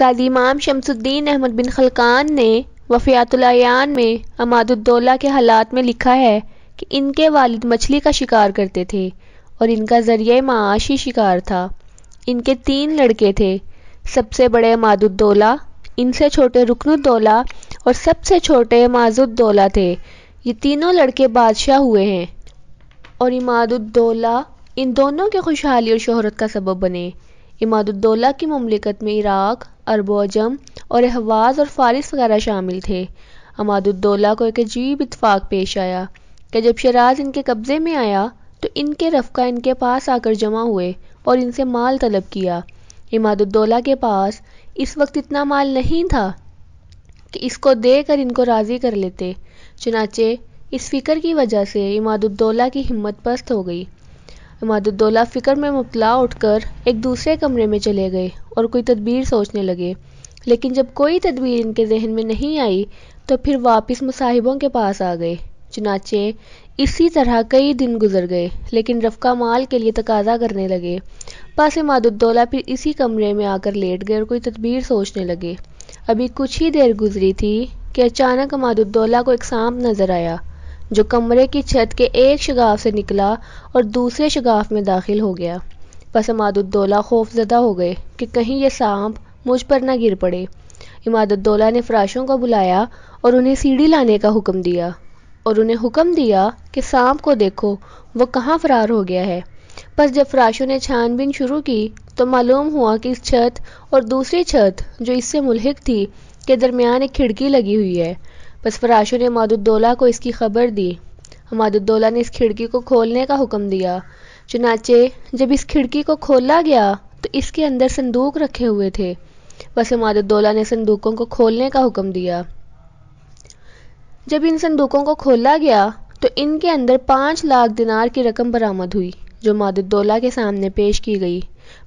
कादी इमाम शमसुद्दीन अहमद बिन खलकान ने वफ़ियातुल्लायान में अमादुद्दौला के हालात में लिखा है कि इनके वालिद मछली का शिकार करते थे और इनका ज़रिए माश ही शिकार था इनके तीन लड़के थे सबसे बड़े अमादुद्दौला इनसे छोटे रुकनुद्दौला और सबसे छोटे माजुद्दौला थे ये तीनों लड़के बादशाह हुए हैं और इमादुद्दौला इन दोनों के खुशहाली और शहरत का सबब बने इमादुद्दौला की ममलिकत में इराक अरबोजम अजम और अहवाज और फारिस वगैरह शामिल थे अमादुद्दौला को एक अजीब इतफाक़ पेश आया कि जब शराज इनके कब्ज़े में आया तो इनके रफ़का इनके पास आकर जमा हुए और इनसे माल तलब किया इमादुद्दौला के पास इस वक्त इतना माल नहीं था कि इसको देकर इनको राज़ी कर लेते चुनाचे इस फ़िक्र की वजह से इमादुद्दौला की हिम्मत पस्त हो गई इमादुद्दौला फ़िक्र में मुबला उठकर एक दूसरे कमरे में चले गए और कोई तदबीर सोचने लगे लेकिन जब कोई तदबीर इनके जहन में नहीं आई तो फिर वापस मुसाहिबों के पास आ गए चुनाचे इसी तरह कई दिन गुजर गए लेकिन रफका माल के लिए तकाजा करने लगे पास इमादुद्दौला फिर इसी कमरे में आकर लेट गए और कोई तदबीर सोचने लगे अभी कुछ ही देर गुजरी थी कि अचानक इमादुद्दौला को एक सांप नजर आया जो कमरे की छत के एक शगाफ से निकला और दूसरे शगाफ में दाखिल हो गया बस इमादुद्दौला खौफजदा हो गए कि कहीं ये सांप मुझ पर ना गिर पड़े इमादुद्दौला ने फराशों को बुलाया और उन्हें सीढ़ी लाने का हुक्म दिया और उन्हें हुक्म दिया कि सांप को देखो वो कहाँ फरार हो गया है बस जब फराशों ने छानबीन शुरू की तो मालूम हुआ कि इस छत और दूसरी छत जो इससे मुलहक थी के दरमियान एक खिड़की लगी हुई है बस फराशों ने मादुद्दौला को इसकी खबर दी हमादुद्दौला ने इस खिड़की को खोलने का हुक्म दिया चुनाचे जब इस खिड़की को खोला गया तो इसके अंदर संदूक रखे हुए थे बस हमादुद्दौला ने संदूकों को खोलने का हुक्म दिया जब इन संदूकों को खोला गया तो इनके अंदर पाँच लाख दिनार की रकम बरामद हुई जो मादुद्दौला के सामने पेश की गई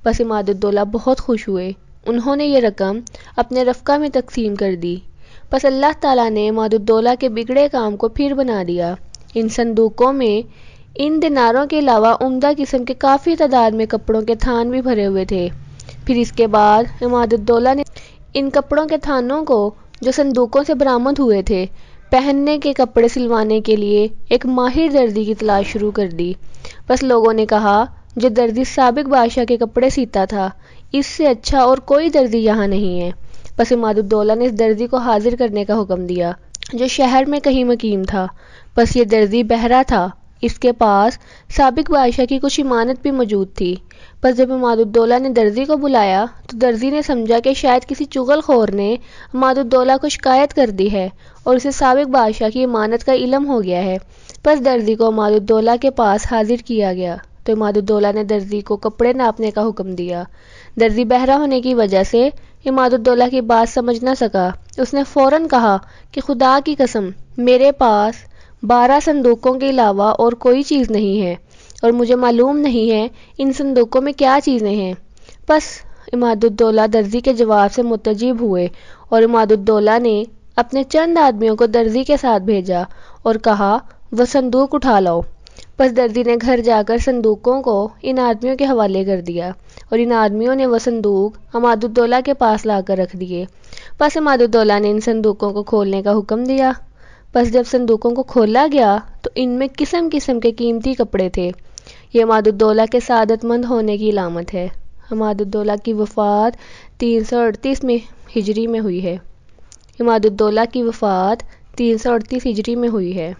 बस मादुद्दौला बहुत खुश हुए उन्होंने ये रकम अपने रफ़का में तकसीम कर दी बस अल्लाह ताला ने मादुद्दौला के बिगड़े काम को फिर बना दिया इन संदूकों में इन दिनारों के अलावा उम्दा किस्म के काफ़ी तादाद में कपड़ों के थान भी भरे हुए थे फिर इसके बाद इमादतदौला ने इन कपड़ों के थानों को जो संदूकों से बरामद हुए थे पहनने के कपड़े सिलवाने के लिए एक माहिर दर्जी की तलाश शुरू कर दी बस लोगों ने कहा जो दर्जी सबक बादशाह के कपड़े सीता था इससे अच्छा और कोई दर्जी यहाँ नहीं है पसिमादुद्दौला ने इस दर्जी को हाजिर करने का हुक्म दिया जो शहर में कहीं मकीम था बस ये दर्जी बहरा था इसके पास सबक बादशाह की कुछ इमानत भी मौजूद थी पर जब इमादुद्दौला ने दर्जी को बुलाया तो दर्जी ने समझा कि शायद किसी चुगलखोर ने इमादुद्दौला को शिकायत कर दी है और उसे सबक बादशाह की इमानत का इलम हो गया है बस दर्जी को इमादुद्दौला के पास हाजिर किया गया तो इमादुद्दौला ने दर्जी को कपड़े नापने का हुक्म दिया दर्जी बहरा होने की वजह से इमादुद्दौला की बात समझ ना सका उसने फौरन कहा कि खुदा की कसम मेरे पास बारह संदूकों के अलावा और कोई चीज़ नहीं है और मुझे मालूम नहीं है इन संदूकों में क्या चीज़ें हैं बस इमादुद्दौला दर्जी के जवाब से मुतजब हुए और इमादुद्दौला ने अपने चंद आदमियों को दर्जी के साथ भेजा और कहा वह संदूक उठा लाओ बस दर्जी ने घर जाकर संदूकों को इन आदमियों के हवाले कर दिया और इन आदमियों ने वह संदूक अमादुद्दौला के पास लाकर रख दिए बस अमादुद्दौला ने इन संदूकों को खोलने का हुक्म दिया बस जब संदूकों को खोला गया तो इनमें किस्म किस्म के कीमती कपड़े थे ये अमादुद्दौला के सादतमंद होने की लामत है अमादुद्दौला की वफ़ात तीन सौ अड़तीस में हिजरी में हुई है हमादुद्दौला की वफ़ात तीन सौ अड़तीस हिजरी में हुई है